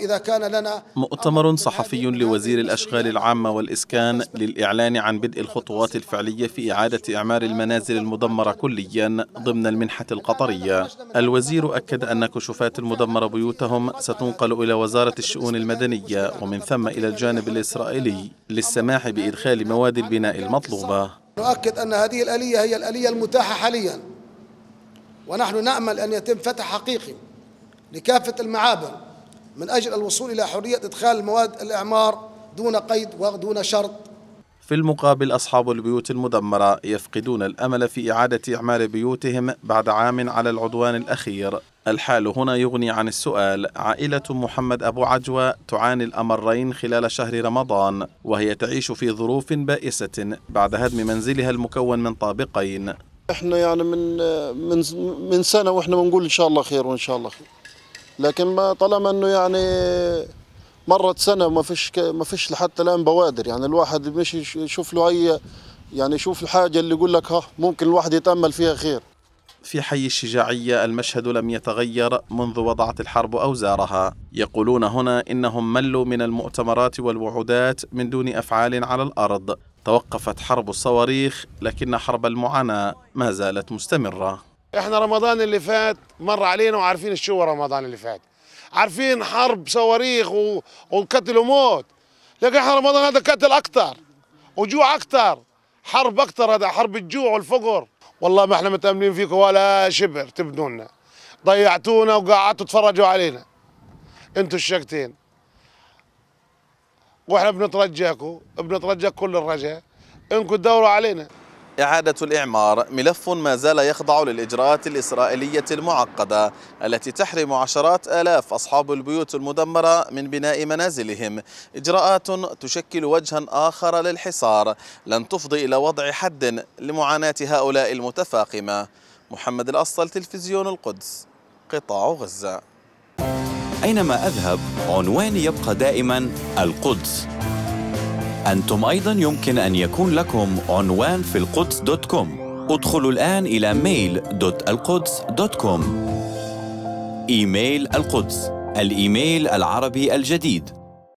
إذا كان لنا مؤتمر صحفي لوزير الأشغال العامة والإسكان للإعلان عن بدء الخطوات الفعلية في إعادة إعمار المنازل المدمرة كليا ضمن المنحة القطرية الوزير أكد أن كشوفات المدمرة بيوتهم ستنقل إلى وزارة الشؤون المدنية ومن ثم إلى الجانب الإسرائيلي للسماح بإدخال مواد البناء المطلوبة نؤكد أن هذه الآلية هي الآلية المتاحة حاليا ونحن نأمل أن يتم فتح حقيقي لكافة المعابر من أجل الوصول إلى حرية إدخال مواد الإعمار دون قيد ودون شرط في المقابل أصحاب البيوت المدمرة يفقدون الأمل في إعادة إعمار بيوتهم بعد عام على العدوان الأخير الحال هنا يغني عن السؤال عائلة محمد أبو عجوة تعاني الأمرين خلال شهر رمضان وهي تعيش في ظروف بائسة بعد هدم منزلها المكون من طابقين احنا يعني من من من سنه واحنا بنقول ان شاء الله خير وان شاء الله خير لكن ما طالما انه يعني مرت سنه وما فيش ما فيش لحتى الان بوادر يعني الواحد مش يشوف له اي يعني يشوف الحاجه اللي يقول لك ها ممكن الواحد يتامل فيها خير في حي الشجاعية المشهد لم يتغير منذ وضعت الحرب أوزارها يقولون هنا إنهم ملوا من المؤتمرات والوعودات من دون أفعال على الأرض توقفت حرب الصواريخ لكن حرب المعاناة ما زالت مستمرة احنا رمضان اللي فات مر علينا وعارفين هو رمضان اللي فات عارفين حرب صواريخ و... وقتل وموت لكن احنا رمضان هذا قتل اكثر وجوع اكثر حرب اكثر هذا حرب الجوع والفقر والله ما احنا متاملين فيكم ولا شبر تبنونا ضيعتونا وقعدتوا تتفرجوا علينا انتوا الشقتين واحنا بنترجاكم بنترجاك كل الرجاء انكم تدوروا علينا إعادة الإعمار ملف ما زال يخضع للإجراءات الإسرائيلية المعقدة التي تحرم عشرات آلاف أصحاب البيوت المدمرة من بناء منازلهم إجراءات تشكل وجها آخر للحصار لن تفضي إلى وضع حد لمعاناة هؤلاء المتفاقمة محمد الأصل تلفزيون القدس قطاع غزة أينما أذهب عنواني يبقى دائما القدس أنتم أيضا يمكن أن يكون لكم عنوان في القدس دوت كوم ادخلوا الآن إلى ميل دوت القدس دوت كوم إيميل القدس الإيميل العربي الجديد